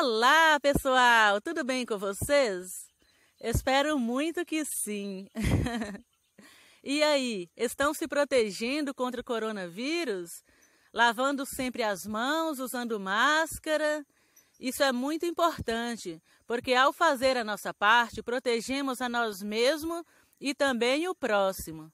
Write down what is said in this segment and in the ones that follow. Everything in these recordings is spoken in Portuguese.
Olá, pessoal! Tudo bem com vocês? Espero muito que sim. e aí, estão se protegendo contra o coronavírus? Lavando sempre as mãos, usando máscara? Isso é muito importante, porque ao fazer a nossa parte, protegemos a nós mesmos e também o próximo.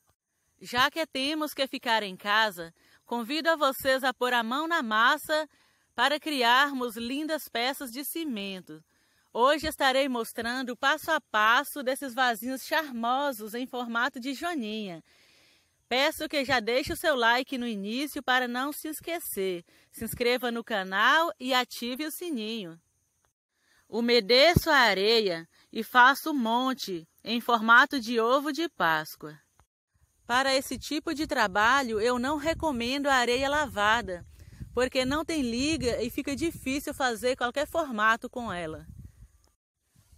Já que temos que ficar em casa, convido a vocês a pôr a mão na massa para criarmos lindas peças de cimento. Hoje estarei mostrando o passo a passo desses vasinhos charmosos em formato de joaninha. Peço que já deixe o seu like no início para não se esquecer. Se inscreva no canal e ative o sininho. Umedeço a areia e faço um monte em formato de ovo de Páscoa. Para esse tipo de trabalho, eu não recomendo a areia lavada, porque não tem liga e fica difícil fazer qualquer formato com ela.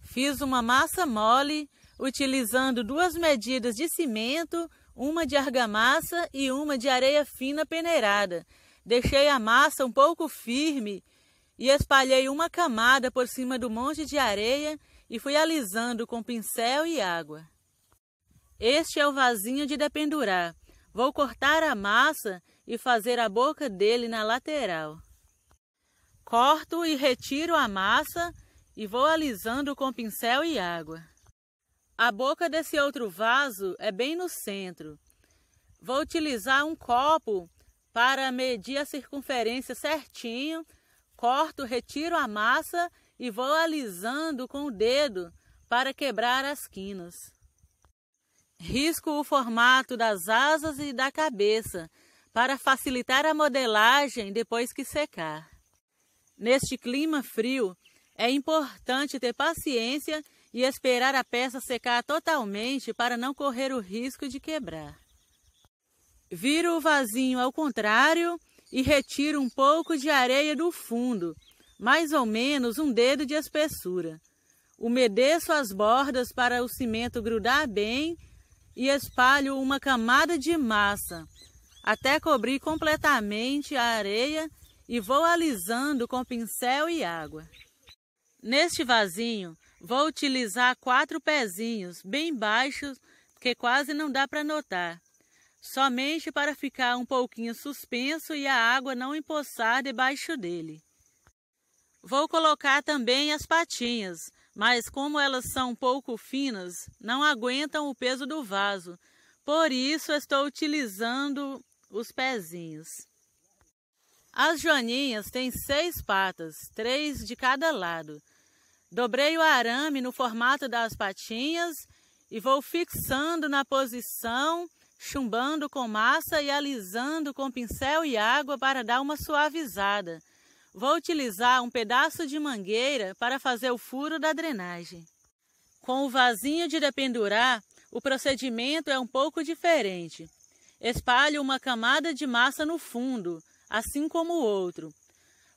Fiz uma massa mole utilizando duas medidas de cimento, uma de argamassa e uma de areia fina peneirada. Deixei a massa um pouco firme e espalhei uma camada por cima do monte de areia e fui alisando com pincel e água. Este é o vasinho de dependurar. Vou cortar a massa e fazer a boca dele na lateral. Corto e retiro a massa e vou alisando com pincel e água. A boca desse outro vaso é bem no centro. Vou utilizar um copo para medir a circunferência certinho, corto, retiro a massa e vou alisando com o dedo para quebrar as quinas. Risco o formato das asas e da cabeça para facilitar a modelagem depois que secar. Neste clima frio, é importante ter paciência e esperar a peça secar totalmente para não correr o risco de quebrar. Viro o vasinho ao contrário e retiro um pouco de areia do fundo, mais ou menos um dedo de espessura. Umedeço as bordas para o cimento grudar bem e espalho uma camada de massa, até cobrir completamente a areia e vou alisando com pincel e água. Neste vasinho, vou utilizar quatro pezinhos bem baixos, que quase não dá para notar, somente para ficar um pouquinho suspenso e a água não empoçar debaixo dele. Vou colocar também as patinhas, mas como elas são um pouco finas, não aguentam o peso do vaso, por isso estou utilizando os pezinhos. As joaninhas têm seis patas, três de cada lado. Dobrei o arame no formato das patinhas e vou fixando na posição, chumbando com massa e alisando com pincel e água para dar uma suavizada. Vou utilizar um pedaço de mangueira para fazer o furo da drenagem. Com o vasinho de dependurar, o procedimento é um pouco diferente. Espalho uma camada de massa no fundo, assim como o outro.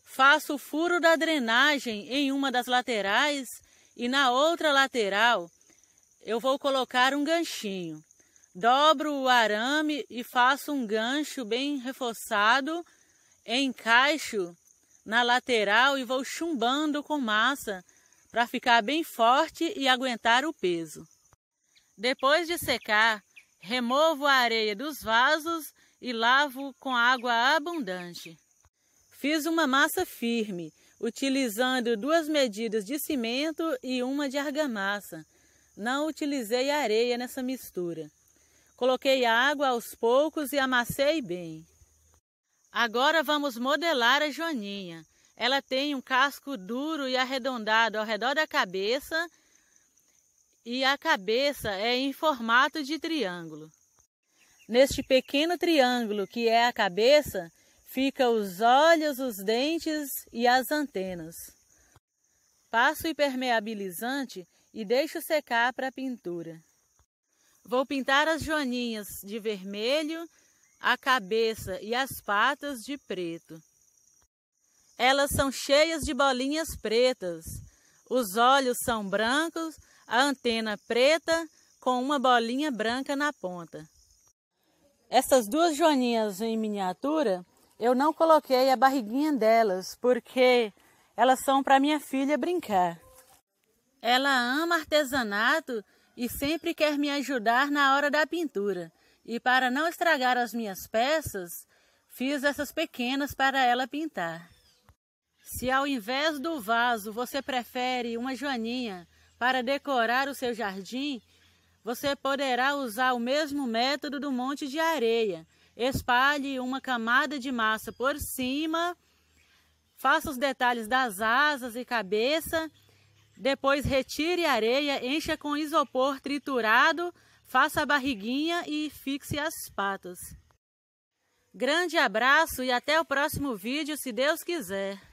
Faço o furo da drenagem em uma das laterais e na outra lateral eu vou colocar um ganchinho. Dobro o arame e faço um gancho bem reforçado, encaixo na lateral e vou chumbando com massa para ficar bem forte e aguentar o peso. Depois de secar, Removo a areia dos vasos e lavo com água abundante. Fiz uma massa firme, utilizando duas medidas de cimento e uma de argamassa. Não utilizei areia nessa mistura. Coloquei a água aos poucos e amassei bem. Agora vamos modelar a joaninha. Ela tem um casco duro e arredondado ao redor da cabeça e a cabeça é em formato de triângulo. Neste pequeno triângulo que é a cabeça, fica os olhos, os dentes e as antenas. Passo o impermeabilizante e deixo secar para a pintura. Vou pintar as joaninhas de vermelho, a cabeça e as patas de preto. Elas são cheias de bolinhas pretas. Os olhos são brancos a antena preta com uma bolinha branca na ponta. Essas duas joaninhas em miniatura, eu não coloquei a barriguinha delas, porque elas são para minha filha brincar. Ela ama artesanato e sempre quer me ajudar na hora da pintura. E para não estragar as minhas peças, fiz essas pequenas para ela pintar. Se ao invés do vaso você prefere uma joaninha para decorar o seu jardim, você poderá usar o mesmo método do monte de areia. Espalhe uma camada de massa por cima, faça os detalhes das asas e cabeça, depois retire a areia, encha com isopor triturado, faça a barriguinha e fixe as patas. Grande abraço e até o próximo vídeo, se Deus quiser.